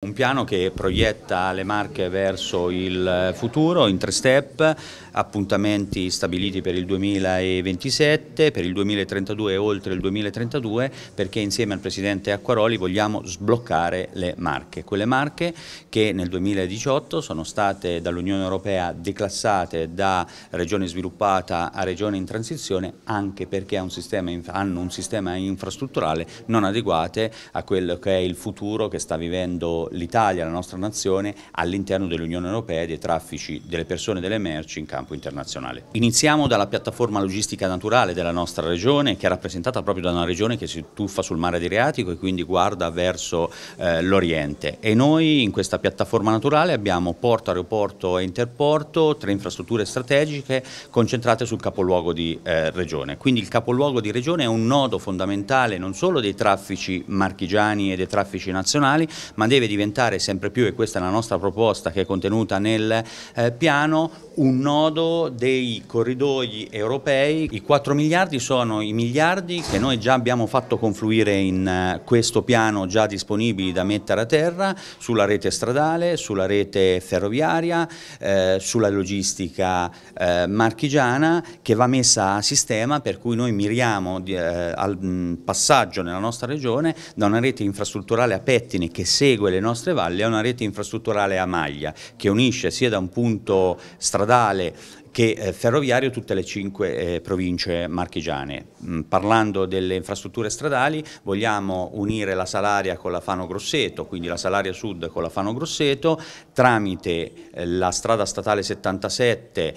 Un piano che proietta le marche verso il eh, futuro in tre step, appuntamenti stabiliti per il 2027, per il 2032 e oltre il 2032 perché insieme al Presidente Acquaroli vogliamo sbloccare le marche, quelle marche che nel 2018 sono state dall'Unione Europea declassate da regione sviluppata a regione in transizione anche perché hanno un sistema, hanno un sistema infrastrutturale non adeguate a quello che è il futuro che sta vivendo l'Italia, la nostra nazione, all'interno dell'Unione Europea e dei traffici delle persone e delle merci in campo internazionale. Iniziamo dalla piattaforma logistica naturale della nostra regione, che è rappresentata proprio da una regione che si tuffa sul mare Adriatico e quindi guarda verso eh, l'Oriente. E noi in questa piattaforma naturale abbiamo porto, aeroporto e interporto, tre infrastrutture strategiche concentrate sul capoluogo di eh, regione. Quindi il capoluogo di regione è un nodo fondamentale non solo dei traffici marchigiani e dei traffici nazionali, ma deve diventare diventare sempre più, e questa è la nostra proposta che è contenuta nel eh, piano, un nodo dei corridoi europei. I 4 miliardi sono i miliardi che noi già abbiamo fatto confluire in eh, questo piano già disponibili da mettere a terra sulla rete stradale, sulla rete ferroviaria, eh, sulla logistica eh, marchigiana che va messa a sistema per cui noi miriamo di, eh, al mh, mm, passaggio nella nostra regione da una rete infrastrutturale a pettine che segue le nostre nostre valli ha una rete infrastrutturale a maglia che unisce sia da un punto stradale che eh, ferroviario tutte le cinque eh, province marchigiane. Mm, parlando delle infrastrutture stradali vogliamo unire la Salaria con la Fano Grosseto, quindi la Salaria Sud con la Fano Grosseto, tramite eh, la strada statale 77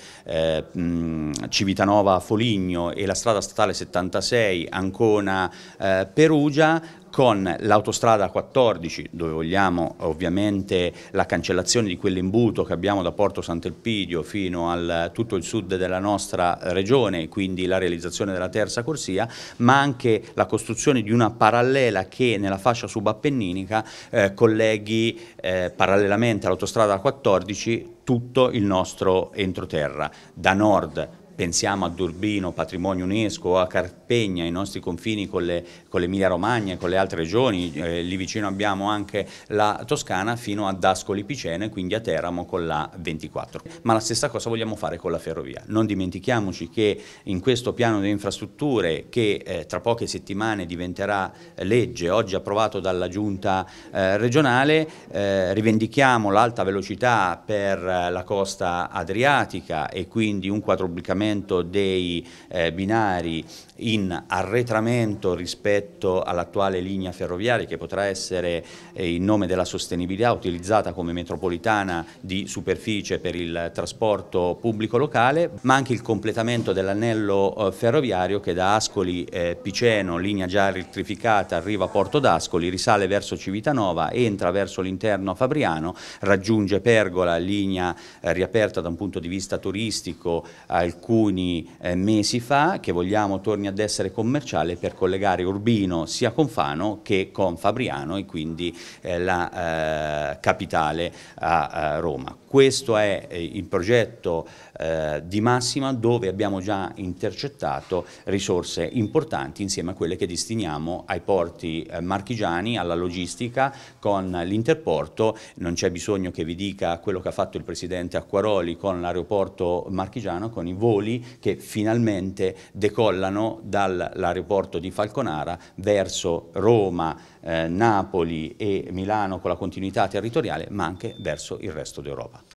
mm, Civitanova-Foligno e la strada statale 76 Ancona-Perugia con l'autostrada 14 dove vogliamo ovviamente la cancellazione di quell'imbuto che abbiamo da Porto Sant'Elpidio fino a tutto il sud della nostra regione quindi la realizzazione della terza corsia ma anche la costruzione di una parallela che nella fascia subappenninica eh, colleghi eh, parallelamente all'autostrada 14 tutto il nostro entroterra da nord pensiamo a Durbino, patrimonio UNESCO, a Carpegna, i nostri confini con l'Emilia Romagna e con le altre regioni, eh, lì vicino abbiamo anche la Toscana fino a Dascoli Piceno e quindi a Teramo con la 24. Ma la stessa cosa vogliamo fare con la ferrovia. Non dimentichiamoci che in questo piano di infrastrutture che eh, tra poche settimane diventerà legge, oggi approvato dalla giunta eh, regionale, eh, rivendichiamo l'alta velocità per eh, la costa adriatica e quindi un quadruplicamento rafforzamento dei eh, binari in arretramento rispetto all'attuale linea ferroviaria che potrà essere eh, in nome della sostenibilità utilizzata come metropolitana di superficie per il trasporto pubblico locale, ma anche il completamento dell'anello eh, ferroviario che da Ascoli eh, Piceno, linea già elettrificata, arriva a Porto d'Ascoli, risale verso Civitanova, entra verso l'interno a Fabriano, raggiunge Pergola, linea eh, riaperta da un punto di vista turistico, alcuni alcuni eh, mesi fa che vogliamo torni ad essere commerciale per collegare Urbino sia con Fano che con Fabriano e quindi eh, la eh, capitale a, a, Roma. Questo è eh, il progetto eh, di massima dove abbiamo già intercettato risorse importanti insieme a quelle che destiniamo ai porti marchigiani, alla logistica con l'interporto, non c'è bisogno che vi dica quello che ha fatto il Presidente Acquaroli con l'aeroporto marchigiano, con i voli voli che finalmente decollano dall'aeroporto di Falconara verso Roma, eh, Napoli e Milano con la continuità territoriale, ma anche verso il resto d'Europa.